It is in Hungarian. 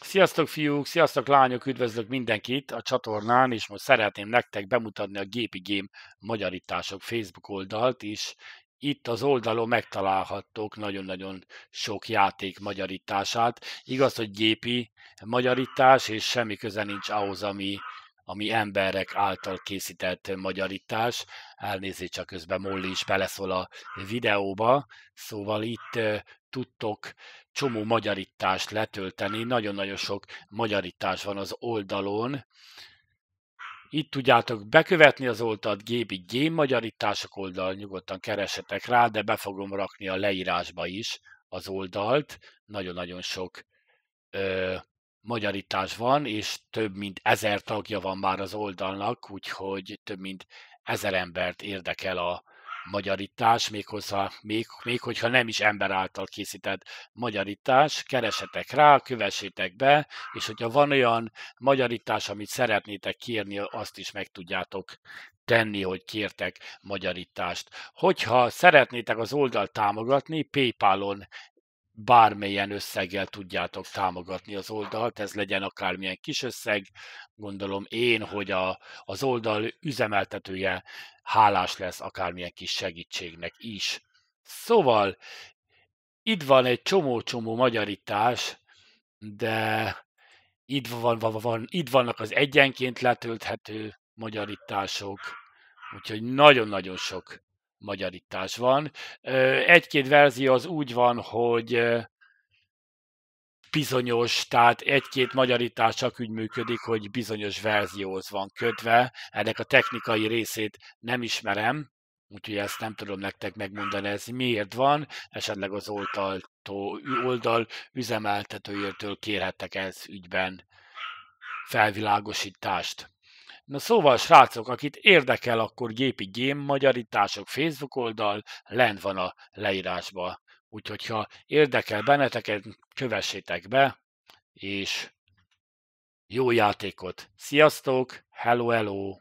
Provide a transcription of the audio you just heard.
Sziasztok fiúk, sziasztok lányok, üdvözlök mindenkit a csatornán, és most szeretném nektek bemutatni a Gépi Game Magyarítások Facebook oldalt is. Itt az oldalon megtalálhattok nagyon-nagyon sok játék magyarítását. Igaz, hogy gépi magyarítás, és semmi köze nincs ahhoz, ami ami emberek által készített magyarítás. Elnézést, csak közben Molly is beleszól a videóba. Szóval itt tudtok csomó magyarítást letölteni, nagyon-nagyon sok magyarítás van az oldalon. Itt tudjátok bekövetni az oltat gépi game magyarítások oldal, nyugodtan keresetek rá, de be fogom rakni a leírásba is az oldalt. Nagyon-nagyon sok ö, magyarítás van, és több mint ezer tagja van már az oldalnak, úgyhogy több mint ezer embert érdekel a magyarítás, méghozzá, még, még hogyha nem is ember által készített magyarítás, keresetek rá, kövessétek be, és hogyha van olyan magyarítás, amit szeretnétek kérni, azt is meg tudjátok tenni, hogy kértek magyarítást. Hogyha szeretnétek az oldalt támogatni, Paypalon bármilyen összeggel tudjátok támogatni az oldalt, ez legyen akármilyen kis összeg. Gondolom én, hogy a, az oldal üzemeltetője hálás lesz akármilyen kis segítségnek is. Szóval itt van egy csomó-csomó magyarítás, de itt, van, van, van, itt vannak az egyenként letölthető magyarítások, úgyhogy nagyon-nagyon sok magyarítás van. Egy-két verzió az úgy van, hogy bizonyos, tehát egy-két magyarítás csak úgy működik, hogy bizonyos verzióhoz van kötve. Ennek a technikai részét nem ismerem, úgyhogy ezt nem tudom nektek megmondani, ez miért van, esetleg az oltaltó, oldal üzemeltetőjétől kérhettek ez ügyben felvilágosítást. Na szóval, srácok, akit érdekel, akkor Gépi Game Magyarítások Facebook oldal, lent van a leírásba. Úgyhogy, ha érdekel benneteket, kövessétek be, és jó játékot! Sziasztok! Hello, hello!